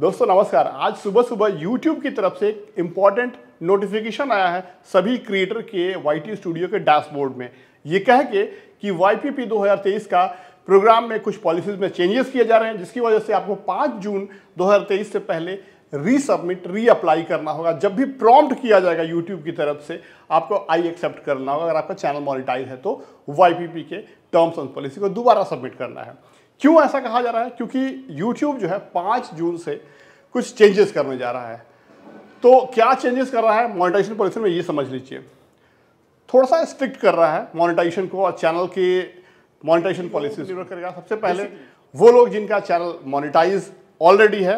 दोस्तों नमस्कार आज सुबह सुबह YouTube की तरफ से एक इम्पॉर्टेंट नोटिफिकेशन आया है सभी क्रिएटर के वाई स्टूडियो के डैशबोर्ड में ये कह के कि वाई 2023 का प्रोग्राम में कुछ पॉलिसीज में चेंजेस किए जा रहे हैं जिसकी वजह से आपको 5 जून 2023 से पहले रीसबमिट रीअप्लाई करना होगा जब भी प्रॉम्प्ट किया जाएगा यूट्यूब की तरफ से आपको आई एक्सेप्ट करना होगा अगर आपका चैनल मॉनिटाइज है तो वाई के टर्म्स एंड पॉलिसी को दोबारा सबमिट करना है क्यों ऐसा कहा जा रहा है क्योंकि YouTube जो है पाँच जून से कुछ चेंजेस करने जा रहा है तो क्या चेंजेस कर रहा है मोनिटाइजेशन पॉलिसी में ये समझ लीजिए थोड़ा सा स्ट्रिक्ट कर रहा है मोनिटाइजेशन को और चैनल की मोनिटाइजेशन पॉलिसी करेगा सबसे पहले वो लोग जिनका चैनल मोनिटाइज ऑलरेडी है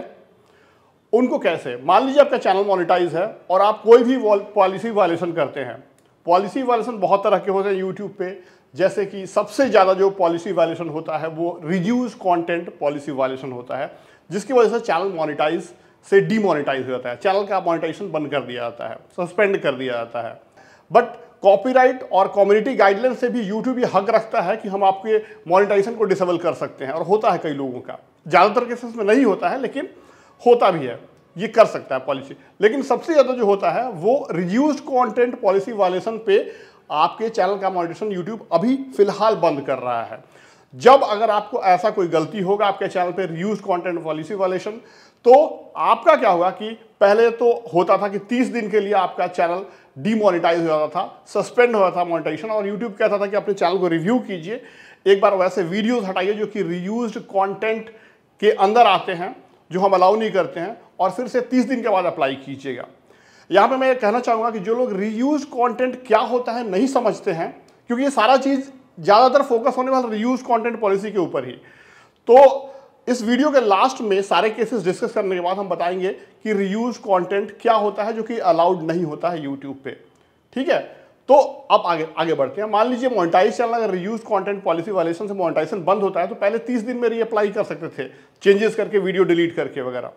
उनको कैसे मान लीजिए आपका चैनल मोनिटाइज है और आप कोई भी पॉलिसी वायलेशन करते हैं पॉलिसी वायलेशन बहुत तरह के होते हैं यूट्यूब पे जैसे कि सबसे ज़्यादा जो पॉलिसी वायलेशन होता है वो रिड्यूस कंटेंट पॉलिसी वायलेशन होता है जिसकी वजह से चैनल मोनिटाइज से डीमोनिटाइज हो जाता है चैनल का मोनिटाइजेशन बंद कर दिया जाता है सस्पेंड कर दिया जाता है बट कॉपीराइट और कम्युनिटी गाइडलाइन से भी यूट्यूब ये हक रखता है कि हम आपके मोनिटाइजेशन को डिसेबल कर सकते हैं और होता है कई लोगों का ज़्यादातर केसेस में नहीं होता है लेकिन होता भी है ये कर सकता है पॉलिसी लेकिन सबसे ज़्यादा जो होता है वो रिड्यूस्ड कंटेंट पॉलिसी वायलेशन पे आपके चैनल का मॉनिटेशन यूट्यूब अभी फिलहाल बंद कर रहा है जब अगर आपको ऐसा कोई गलती होगा आपके चैनल पे रियूज कंटेंट पॉलिसी वायलेशन तो आपका क्या हुआ कि पहले तो होता था कि 30 दिन के लिए आपका चैनल डीमोनिटाइज हो जाता था सस्पेंड हो जाता था मोनिटाइजेशन और यूट्यूब कहता था कि अपने चैनल को रिव्यू कीजिए एक बार वैसे वीडियोज हटाइए जो कि रियूज कॉन्टेंट के अंदर आते हैं जो हम अलाउ नहीं करते हैं और फिर से तीस दिन के बाद अप्लाई कीजिएगा यहाँ पे मैं ये कहना चाहूँगा कि जो लोग रीयूज कंटेंट क्या होता है नहीं समझते हैं क्योंकि ये सारा चीज़ ज़्यादातर फोकस होने वाला रीयूज कंटेंट पॉलिसी के ऊपर ही तो इस वीडियो के लास्ट में सारे केसेस डिस्कस करने के बाद हम बताएंगे कि रीयूज कंटेंट क्या होता है जो कि अलाउड नहीं होता है यूट्यूब पे ठीक है तो अब आगे आगे बढ़ते हैं मान लीजिए मोनिटाइज चैनल अगर रीयूज कंटेंट पॉलिसी वायलेशन से मोनिटाइजेशन बंद होता है तो पहले 30 दिन में रीअप्लाई कर सकते थे चेंजेस करके वीडियो डिलीट करके वगैरह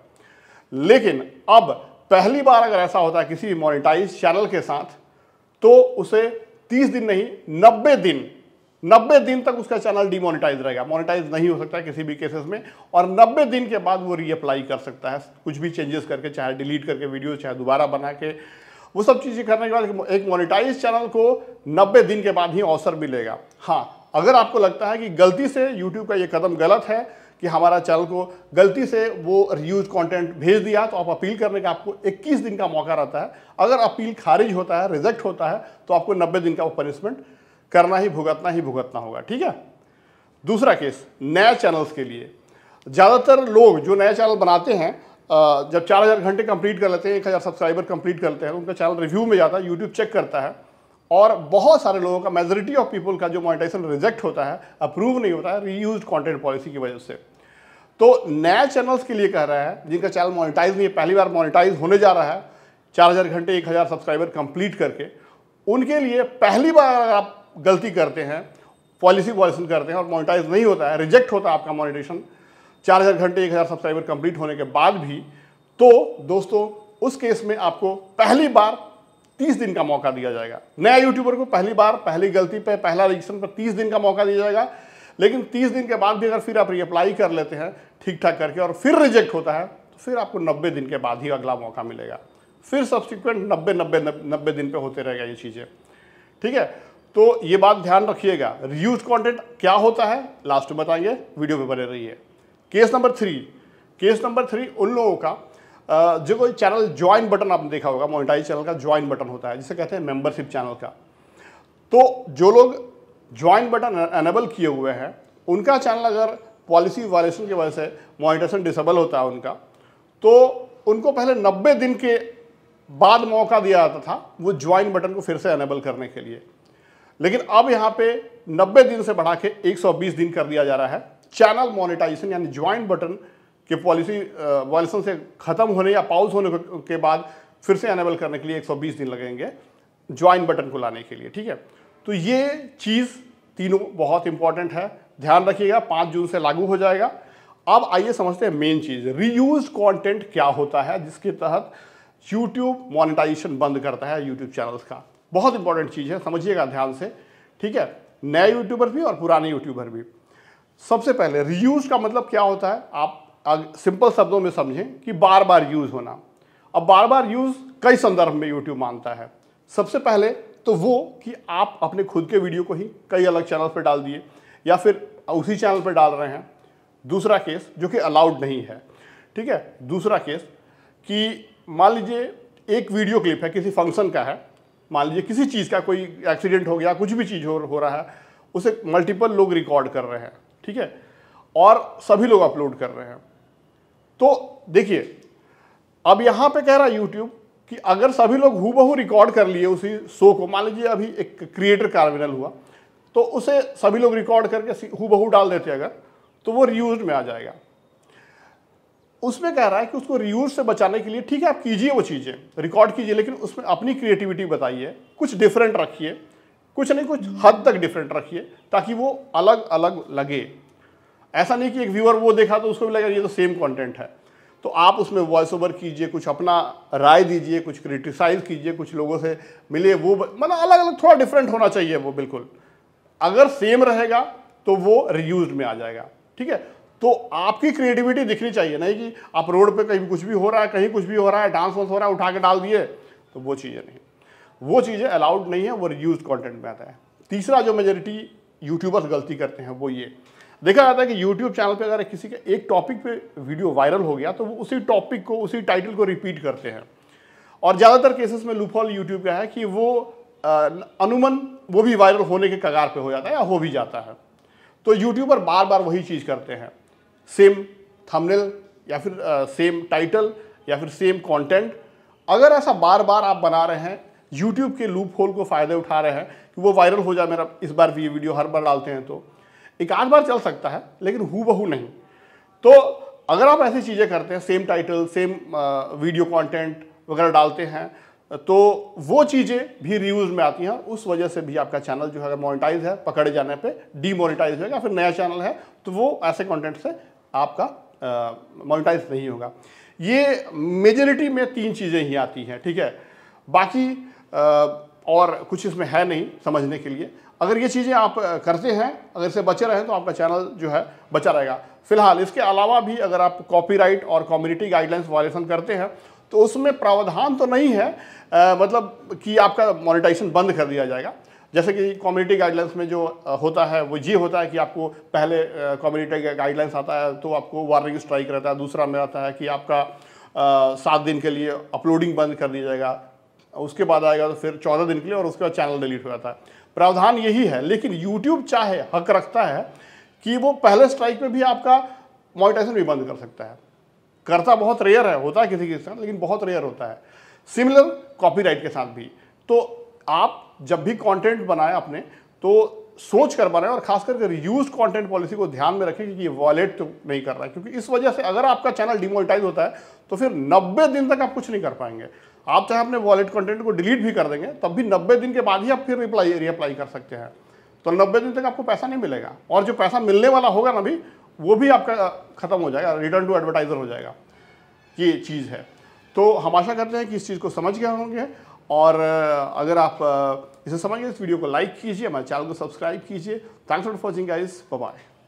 लेकिन अब पहली बार अगर ऐसा होता है किसी मोनिटाइज चैनल के साथ तो उसे 30 दिन नहीं 90 दिन 90 दिन तक उसका चैनल डिमोनिटाइज रहेगा मोनिटाइज नहीं हो सकता किसी भी केसेस में और 90 दिन के बाद वो रीअप्लाई कर सकता है कुछ भी चेंजेस करके चाहे डिलीट करके वीडियो चाहे दोबारा बना के वो सब चीज़ें करने के बाद एक मोनिटाइज चैनल को 90 दिन के बाद ही अवसर मिलेगा हाँ अगर आपको लगता है कि गलती से यूट्यूब का ये कदम गलत है कि हमारा चैनल को गलती से वो रियूज कंटेंट भेज दिया तो आप अपील करने का आपको 21 दिन का मौका रहता है अगर अपील खारिज होता है रिजेक्ट होता है तो आपको 90 दिन का वो पनिशमेंट करना ही भुगतना ही भुगतना होगा ठीक है दूसरा केस नए चैनल्स के लिए ज़्यादातर लोग जो नए चैनल बनाते हैं जब चार घंटे कंप्लीट कर लेते हैं एक सब्सक्राइबर कंप्लीट करते हैं तो उनका चैनल रिव्यू में जाता है यूट्यूब चेक करता है और बहुत सारे लोगों का मेजोरिटी ऑफ पीपल का जो मोनिटाइजेशन रिजेक्ट होता है अप्रूव नहीं होता है रीयूज कंटेंट पॉलिसी की वजह से तो नए चैनल्स के लिए कह रहा है जिनका चैनल मोनिटाइज नहीं है पहली बार मोनिटाइज होने जा रहा है चार हज़ार घंटे एक हज़ार सब्सक्राइबर कंप्लीट करके उनके लिए पहली बार अगर आप गलती करते हैं पॉलिसी वॉलिसन करते हैं और मोनिटाइज नहीं होता है रिजेक्ट होता है आपका मोनिटेशन चार हज़ार घंटे एक हज़ार सब्सक्राइबर कंप्लीट होने के बाद भी तो दोस्तों उस केस में आपको पहली बार तीस दिन का मौका दिया जाएगा नया यूट्यूबर को पहली बार पहली गलती पर पहला रजिस्ट्रेशन पर तीस दिन का मौका दिया जाएगा लेकिन तीस दिन के बाद भी अगर फिर आप रीअप्लाई कर लेते हैं ठीक ठाक करके और फिर रिजेक्ट होता है तो फिर आपको नब्बे दिन के बाद ही अगला मौका मिलेगा फिर सब्सिक्वेंट नब्बे नब्बे नब्बे दिन पे होते रहेगा ये चीज़ें ठीक है तो ये बात ध्यान रखिएगा रियूज कॉन्टेंट क्या होता है लास्ट में बताएंगे वीडियो में बने रहिए case number three case number three उन लोगों का जो कोई चैनल ज्वाइन बटन आपने देखा होगा मोनिटाइज चैनल का ज्वाइन बटन होता है जिसे कहते हैं मेंबरशिप चैनल का तो जो लोग ज्वाइन बटन एनेबल किए हुए हैं उनका चैनल अगर पॉलिसी वायलेशन की वजह से मोनिटेशन डिसेबल होता है उनका तो उनको पहले 90 दिन के बाद मौका दिया जाता था वो ज्वाइन बटन को फिर से एनेबल करने के लिए लेकिन अब यहाँ पे 90 दिन से बढ़ा के 120 दिन कर दिया जा रहा है चैनल मोनिटाइजेशन यानी ज्वाइन बटन के पॉलिसी वायलेशन से ख़त्म होने या पाउज होने के बाद फिर से एनेबल करने के लिए एक दिन लगेंगे ज्वाइन बटन को लाने के लिए ठीक है तो ये चीज़ तीनों बहुत इंपॉर्टेंट है ध्यान रखिएगा पाँच जून से लागू हो जाएगा अब आइए समझते हैं मेन चीज़ रीयूज कंटेंट क्या होता है जिसके तहत यूट्यूब मोनेटाइजेशन बंद करता है यूट्यूब चैनल्स का बहुत इंपॉर्टेंट चीज़ है समझिएगा ध्यान से ठीक है नए यूट्यूबर भी और पुराने यूट्यूबर भी सबसे पहले रीयूज का मतलब क्या होता है आप सिंपल शब्दों में समझें कि बार बार यूज़ होना अब बार बार यूज़ कई संदर्भ में यूट्यूब मानता है सबसे पहले तो वो कि आप अपने खुद के वीडियो को ही कई अलग चैनल पर डाल दिए या फिर उसी चैनल पर डाल रहे हैं दूसरा केस जो कि अलाउड नहीं है ठीक है दूसरा केस कि मान लीजिए एक वीडियो क्लिप है किसी फंक्शन का है मान लीजिए किसी चीज़ का कोई एक्सीडेंट हो गया कुछ भी चीज़ हो, हो रहा है उसे मल्टीपल लोग रिकॉर्ड कर रहे हैं ठीक है और सभी लोग अपलोड कर रहे हैं तो देखिए अब यहाँ पे कह रहा है यूट्यूब कि अगर सभी लोग हूबहू रिकॉर्ड कर लिए उसी शो को मान लीजिए अभी एक क्रिएटर कार्बिनल हुआ तो उसे सभी लोग रिकॉर्ड करके हुबहू डाल देते अगर तो वो रियूज में आ जाएगा उसमें कह रहा है कि उसको रियूज से बचाने के लिए ठीक है आप कीजिए वो चीज़ें रिकॉर्ड कीजिए लेकिन उसमें अपनी क्रिएटिविटी बताइए कुछ डिफरेंट रखिए कुछ नहीं कुछ हद तक डिफरेंट रखिए ताकि वो अलग अलग लगे ऐसा नहीं कि एक व्यूअर वो देखा तो उसको भी लगेगा ये तो सेम कंटेंट है तो आप उसमें वॉइस ओवर कीजिए कुछ अपना राय दीजिए कुछ क्रिटिसाइज़ कीजिए कुछ लोगों से मिले वो मतलब अलग अलग थोड़ा डिफरेंट होना चाहिए वो बिल्कुल अगर सेम रहेगा तो वो रियूज में आ जाएगा ठीक है तो आपकी क्रिएटिविटी दिखनी चाहिए नहीं कि आप रोड पे कहीं कुछ भी हो रहा है कहीं कुछ भी हो रहा है डांस वांस हो रहा है उठा के डाल दिए तो वो चीज़ें नहीं वो चीज़ें अलाउड नहीं है वो रियूज कंटेंट में आता है तीसरा जो मेजोरिटी यूट्यूबर्स गलती करते हैं वो ये देखा जाता है कि यूट्यूब चैनल पे अगर किसी का एक टॉपिक पे वीडियो वायरल हो गया तो वो उसी टॉपिक को उसी टाइटल को रिपीट करते हैं और ज़्यादातर केसेस में लूफॉल यूट्यूब का है कि वो अनुमन वो भी वायरल होने के कगार पे हो जाता है या हो भी जाता है तो यूट्यूबर बार बार वही चीज़ करते हैं सेम थमनल या फिर आ, सेम टाइटल या फिर सेम कॉन्टेंट अगर ऐसा बार बार आप बना रहे हैं यूट्यूब के लूप होल को फ़ायदे उठा रहे हैं कि वो वायरल हो जाए मेरा इस बार भी ये वीडियो हर बार डालते हैं तो एक आध बार चल सकता है लेकिन हु बहू नहीं तो अगर आप ऐसी चीज़ें करते हैं same title same video content वगैरह डालते हैं तो वो चीज़ें भी रिव्यूज़ में आती हैं उस वजह से भी आपका चैनल जो है अगर मोनिटाइज है पकड़े जाने पे डीमोनिटाइज होगा फिर नया चैनल है तो वो ऐसे कंटेंट से आपका मोनिटाइज नहीं होगा ये मेजोरिटी में तीन चीज़ें ही आती हैं ठीक है बाकी आ, और कुछ इसमें है नहीं समझने के लिए अगर ये चीज़ें आप करते हैं अगर इससे बचे रहें तो आपका चैनल जो है बचा रहेगा फिलहाल इसके अलावा भी अगर आप कॉपीराइट और कम्युनिटी गाइडलाइंस वायलेशन करते हैं तो उसमें प्रावधान तो नहीं है आ, मतलब कि आपका मोनिटाइजेशन बंद कर दिया जाएगा जैसे कि कम्युनिटी गाइडलाइंस में जो होता है वो ये होता है कि आपको पहले कम्युनिटी गाइडलाइंस आता है तो आपको वार्निंग स्ट्राइक रहता है दूसरा में आता है कि आपका सात दिन के लिए अपलोडिंग बंद कर दिया जाएगा उसके बाद आएगा तो फिर चौदह दिन के लिए और उसके बाद चैनल डिलीट हो जाता है प्रावधान यही है लेकिन यूट्यूब चाहे हक रखता है कि वो पहले स्ट्राइक में भी आपका मोनिटाइजेशन भी बंद कर सकता है करता बहुत रेयर है होता है किसी के साथ लेकिन बहुत रेयर होता है सिमिलर कॉपीराइट के साथ भी तो आप जब भी कंटेंट बनाए अपने तो सोच कर बनाए और खास करके रियूज कंटेंट पॉलिसी को ध्यान में रखें कि ये वॉलेट तो नहीं कर रहा है क्योंकि इस वजह से अगर आपका चैनल डिमोनिटाइज होता है तो फिर 90 दिन तक आप कुछ नहीं कर पाएंगे आप चाहे अपने वॉलेट कंटेंट को डिलीट भी कर देंगे तब भी नब्बे दिन के बाद ही आप फिर रिप्लाई रिप्लाई कर सकते हैं तो नब्बे दिन तक आपको पैसा नहीं मिलेगा और जो पैसा मिलने वाला होगा ना भी वो भी आपका ख़त्म हो जाएगा रिटर्न टू एडवर्टाइज़र हो जाएगा ये चीज़ है तो हम आशा करते हैं कि इस चीज़ को समझ गए होंगे और अगर आप इसे समझ गए इस वीडियो को लाइक कीजिए हमारे चैनल को सब्सक्राइब कीजिए thanks for watching guys bye